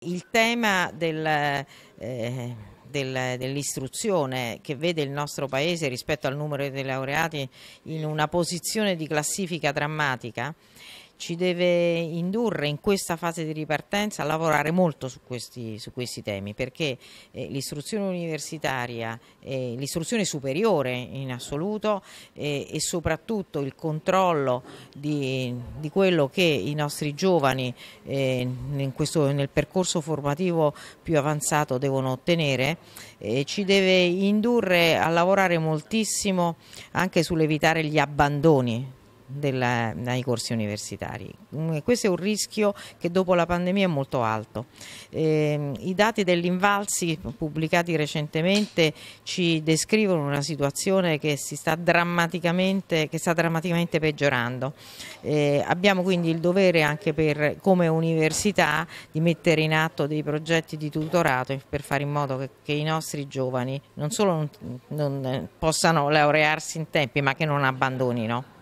Il tema del, eh, del, dell'istruzione che vede il nostro Paese rispetto al numero dei laureati in una posizione di classifica drammatica ci deve indurre in questa fase di ripartenza a lavorare molto su questi, su questi temi perché eh, l'istruzione universitaria, eh, l'istruzione superiore in assoluto eh, e soprattutto il controllo di, di, quello che i nostri giovani eh, questo, nel percorso formativo più avanzato devono ottenere eh, ci deve indurre a lavorare moltissimo anche sull'evitare gli abbandoni della, ai corsi universitari. Mm, questo è un rischio che dopo la pandemia è molto alto. Eh, I dati dell'Invalsi pubblicati recentemente ci descrivono una situazione che, sta drammaticamente, che sta drammaticamente peggiorando. Eh, abbiamo quindi il dovere anche per, come università di mettere in atto dei progetti di tutorato per fare in modo che, che i nostri giovani non solo non, non, eh, possano laurearsi in tempi ma che non abbandonino.